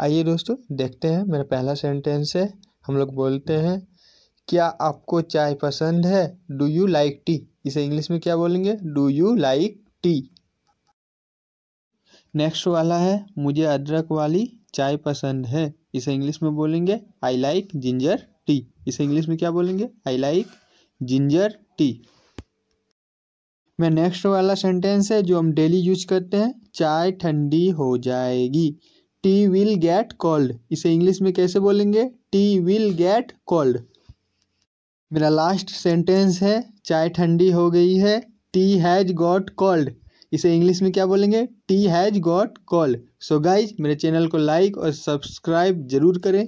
आइए दोस्तों देखते हैं मेरा पहला सेंटेंस है हम लोग बोलते हैं क्या आपको चाय पसंद है डू यू लाइक टी इसे इंग्लिश में क्या बोलेंगे do you like tea next वाला है मुझे अदरक वाली चाय पसंद है इसे इंग्लिश में बोलेंगे आई लाइक जिंजर टी इसे इंग्लिश में क्या बोलेंगे आई लाइक जिंजर टी मैं नेक्स्ट वाला सेंटेंस है जो हम डेली यूज करते हैं चाय ठंडी हो जाएगी टी विल गेट कॉल्ड इसे इंग्लिश में कैसे बोलेंगे टी विल गेट कॉल्ड मेरा लास्ट सेंटेंस है चाय ठंडी हो गई है टी हैज़ गॉट कॉल्ड इसे इंग्लिश में क्या बोलेंगे tea has got cold so guys मेरे चैनल को लाइक और सब्सक्राइब जरूर करें